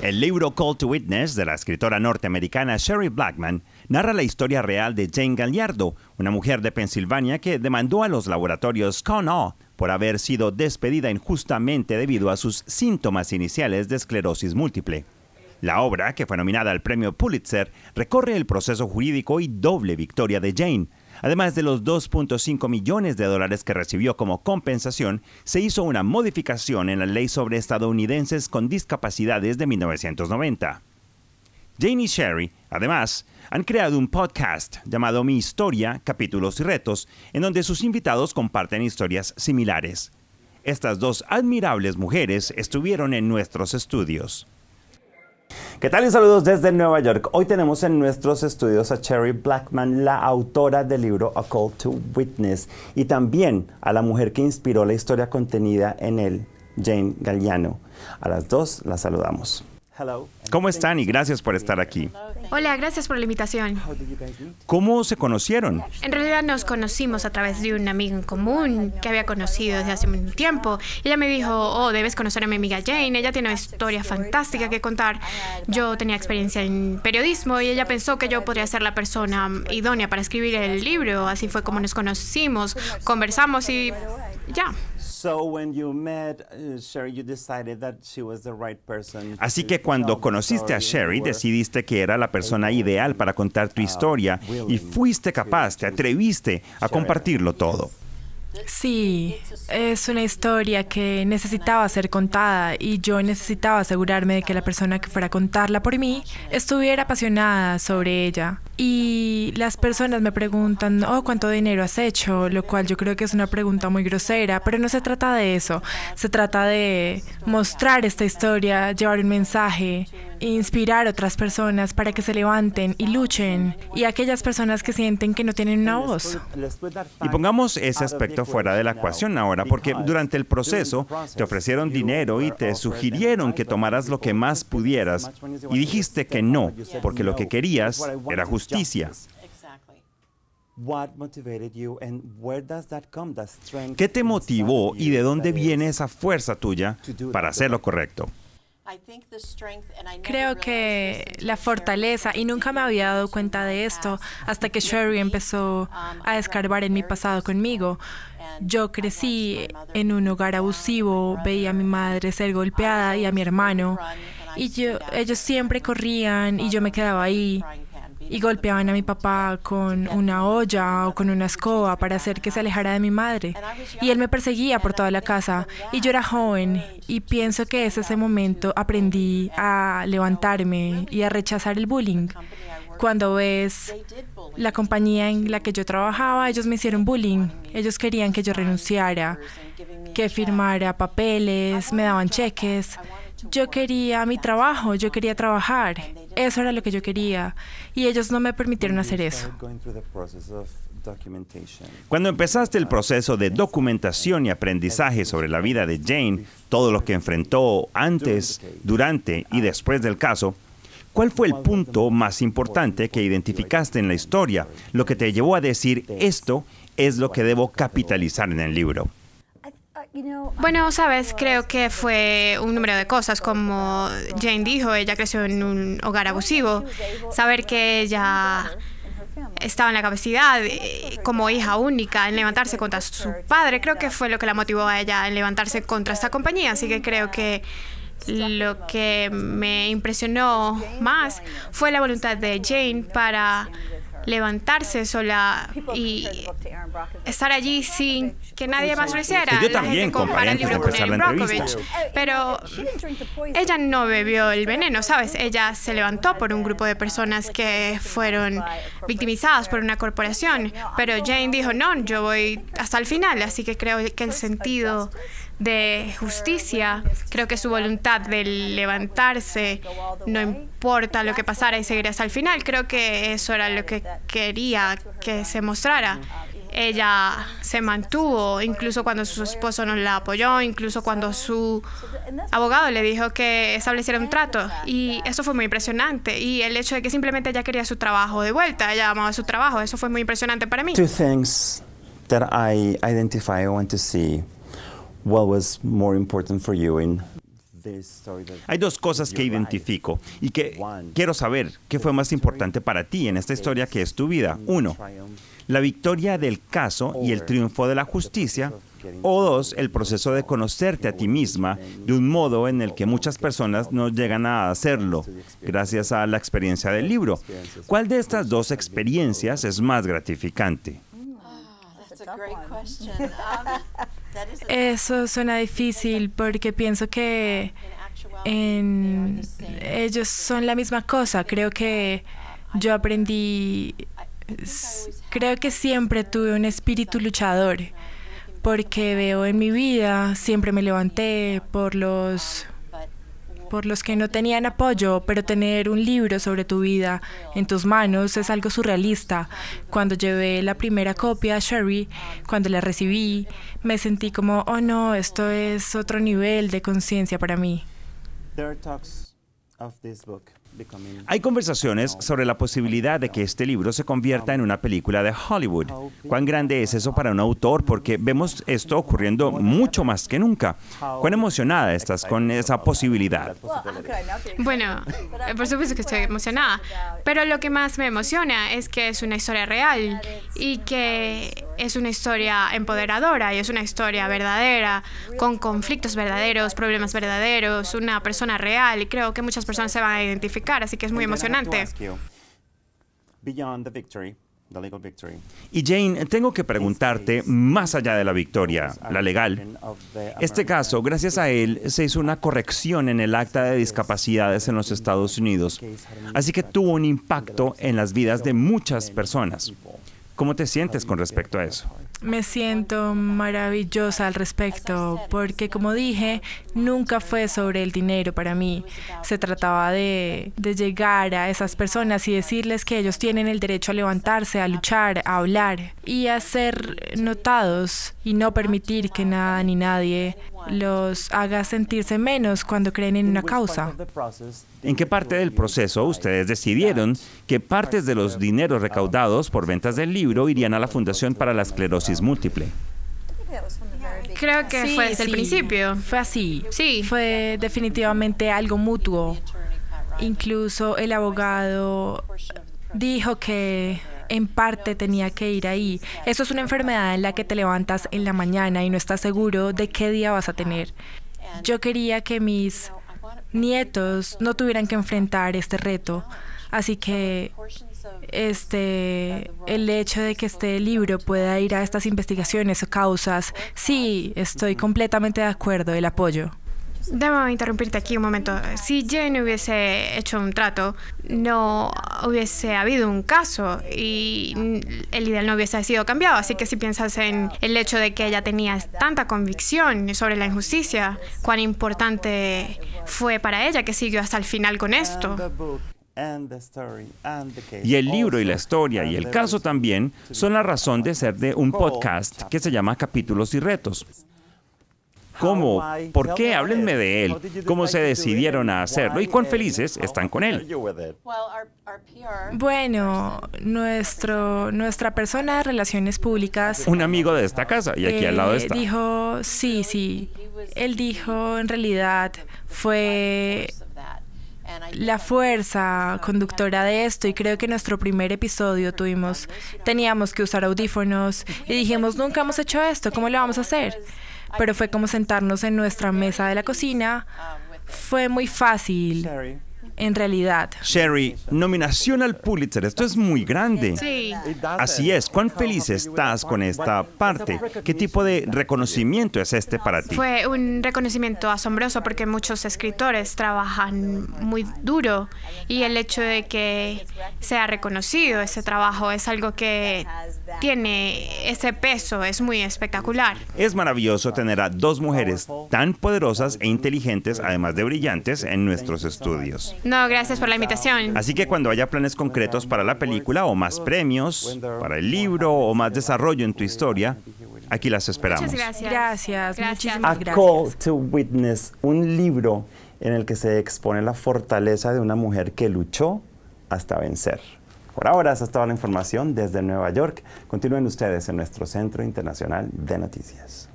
El libro Call to Witness de la escritora norteamericana Sherry Blackman narra la historia real de Jane Gallardo, una mujer de Pensilvania que demandó a los laboratorios Conaw por haber sido despedida injustamente debido a sus síntomas iniciales de esclerosis múltiple. La obra, que fue nominada al premio Pulitzer, recorre el proceso jurídico y doble victoria de Jane, Además de los 2.5 millones de dólares que recibió como compensación, se hizo una modificación en la ley sobre estadounidenses con discapacidades de 1990. Jane y Sherry, además, han creado un podcast llamado Mi Historia, Capítulos y Retos, en donde sus invitados comparten historias similares. Estas dos admirables mujeres estuvieron en nuestros estudios. ¿Qué tal y saludos desde Nueva York? Hoy tenemos en nuestros estudios a Cherry Blackman, la autora del libro A Call to Witness, y también a la mujer que inspiró la historia contenida en él, Jane Galliano. A las dos las saludamos. ¿Cómo están y gracias por estar aquí? Hola, gracias por la invitación. ¿Cómo se conocieron? En realidad nos conocimos a través de un amigo en común que había conocido desde hace un tiempo. Ella me dijo, oh, debes conocer a mi amiga Jane, ella tiene una historia fantástica que contar. Yo tenía experiencia en periodismo y ella pensó que yo podría ser la persona idónea para escribir el libro. Así fue como nos conocimos, conversamos y ya. Así que cuando conociste a Sherry, decidiste que era la persona ideal para contar tu historia y fuiste capaz, te atreviste a compartirlo todo. Sí, es una historia que necesitaba ser contada y yo necesitaba asegurarme de que la persona que fuera a contarla por mí estuviera apasionada sobre ella. Y las personas me preguntan, oh, ¿cuánto dinero has hecho? Lo cual yo creo que es una pregunta muy grosera, pero no se trata de eso. Se trata de mostrar esta historia, llevar un mensaje, inspirar a otras personas para que se levanten y luchen. Y aquellas personas que sienten que no tienen una voz. Y pongamos ese aspecto fuera de la ecuación ahora, porque durante el proceso te ofrecieron dinero y te sugirieron que tomaras lo que más pudieras. Y dijiste que no, porque lo que querías era justo justicia. ¿Qué te motivó y de dónde viene esa fuerza tuya para hacer lo correcto? Creo que la fortaleza, y nunca me había dado cuenta de esto hasta que Sherry empezó um, a escarbar en mi pasado conmigo. Yo crecí en un hogar abusivo, veía a mi madre ser golpeada y a mi hermano, y ellos siempre corrían y yo me quedaba ahí y golpeaban a mi papá con una olla o con una escoba para hacer que se alejara de mi madre. Y él me perseguía por toda la casa y yo era joven y pienso que es ese momento aprendí a levantarme y a rechazar el bullying. Cuando ves la compañía en la que yo trabajaba, ellos me hicieron bullying. Ellos querían que yo renunciara, que firmara papeles, me daban cheques. Yo quería mi trabajo, yo quería trabajar eso era lo que yo quería y ellos no me permitieron hacer eso. Cuando empezaste el proceso de documentación y aprendizaje sobre la vida de Jane, todo lo que enfrentó antes, durante y después del caso, ¿cuál fue el punto más importante que identificaste en la historia, lo que te llevó a decir esto es lo que debo capitalizar en el libro? Bueno, sabes, creo que fue un número de cosas. Como Jane dijo, ella creció en un hogar abusivo. Saber que ella estaba en la capacidad eh, como hija única en levantarse contra su padre, creo que fue lo que la motivó a ella en levantarse contra esta compañía. Así que creo que lo que me impresionó más fue la voluntad de Jane para levantarse sola y estar allí sin que nadie más lo hiciera. Yo también compara el libro con Aaron Brockovich, uh, pero ella no bebió el veneno, ¿sabes? Ella se levantó por un grupo de personas que fueron victimizadas por una corporación, pero Jane dijo, no, yo voy hasta el final, así que creo que el sentido de justicia. Creo que su voluntad de levantarse, no importa lo que pasara y seguir hasta el final, creo que eso era lo que quería que se mostrara. Ella se mantuvo, incluso cuando su esposo no la apoyó, incluso cuando su abogado le dijo que estableciera un trato. Y eso fue muy impresionante. Y el hecho de que simplemente ella quería su trabajo de vuelta, ella amaba su trabajo, eso fue muy impresionante para mí. identify, more important for you hay dos cosas que identifico y que quiero saber qué fue más importante para ti en esta historia que es tu vida. Mm, Uno, la victoria del caso y el triunfo de la justicia. O dos, el proceso de conocerte a ti misma de un modo en el que muchas personas no llegan a hacerlo, gracias a la experiencia del libro. ¿Cuál de estas dos experiencias es más gratificante? Ah, eso suena difícil porque pienso que ellos son la misma cosa. Creo que yo aprendí, creo que siempre tuve un espíritu luchador porque veo en mi vida, siempre me levanté por los por los que no tenían apoyo, pero tener un libro sobre tu vida en tus manos es algo surrealista. Cuando llevé la primera copia a Sherry, cuando la recibí, me sentí como, oh no, esto es otro nivel de conciencia para mí. Hay conversaciones sobre la posibilidad de que este libro se convierta en una película de Hollywood. ¿Cuán grande es eso para un autor? Porque vemos esto ocurriendo mucho más que nunca. ¿Cuán emocionada estás con esa posibilidad? Bueno, eh, por supuesto que estoy emocionada, pero lo que más me emociona es que es una historia real y que es una historia empoderadora y es una historia verdadera, con conflictos verdaderos, problemas verdaderos, una persona real y creo que muchas personas se van a identificar así que es muy emocionante. Y Jane, tengo que preguntarte más allá de la victoria, la legal. Este caso, gracias a él, se hizo una corrección en el acta de discapacidades en los Estados Unidos, así que tuvo un impacto en las vidas de muchas personas. ¿Cómo te sientes con respecto a eso? me siento maravillosa al respecto, porque como dije, nunca fue sobre el dinero para mí. Se trataba de, de, llegar a esas personas y decirles que ellos tienen el derecho a levantarse, a luchar, a hablar y a ser notados y no permitir que nada ni nadie los haga sentirse menos cuando creen en una causa. ¿En qué parte del proceso ustedes decidieron que partes de los dineros recaudados por ventas del libro irían a la Fundación para la Esclerosis Múltiple? Creo que fue desde el principio. Fue así. Sí. Fue definitivamente algo mutuo. Incluso el abogado dijo que en parte tenía que ir ahí. Eso es una enfermedad en la que te levantas en la mañana y no estás seguro de qué día vas a tener. Yo quería que mis nietos no tuvieran que enfrentar este reto. Así que este, el hecho de que este libro pueda ir a estas investigaciones o causas, sí, estoy completamente de acuerdo, el apoyo. Debo interrumpirte aquí un momento. Si Jane hubiese hecho un trato, no hubiese habido un caso y el ideal no hubiese sido cambiado. Así que si piensas en el hecho de que ella tenía tanta convicción sobre la injusticia, cuán importante fue para ella que siguió hasta el final con esto. Y el libro y la historia y el caso también son la razón de ser de un podcast que se llama Capítulos y Retos. ¿Cómo? ¿Por qué? Háblenme de él. ¿Cómo se decidieron a hacerlo? ¿Y cuán felices están con él? Bueno, nuestro, nuestra persona de relaciones públicas... Un amigo de esta casa, y aquí al lado eh, está. Dijo, sí, sí. Él dijo, en realidad, fue la fuerza conductora de esto y creo que nuestro primer episodio tuvimos teníamos que usar audífonos y dijimos nunca hemos hecho esto, ¿cómo lo vamos a hacer? pero fue como sentarnos en nuestra mesa de la cocina. Ah, fue muy fácil en realidad. Sherry, nominación al Pulitzer, esto es muy grande. Sí. Así es, ¿cuán feliz estás con esta parte? ¿Qué tipo de reconocimiento es este para ti? Fue un reconocimiento asombroso porque muchos escritores trabajan muy duro y el hecho de que sea reconocido ese trabajo es algo que tiene ese peso, es muy espectacular. Es maravilloso tener a dos mujeres tan poderosas e inteligentes, además de brillantes, en nuestros estudios. No, gracias por la invitación. Así que cuando haya planes concretos para la película o más premios, para el libro o más desarrollo en tu historia, aquí las esperamos. Muchas gracias. Gracias, A Call to Witness, un libro en el que se expone la fortaleza de una mujer que luchó hasta vencer. Por ahora, esa es toda la información desde Nueva York. Continúen ustedes en nuestro Centro Internacional de Noticias.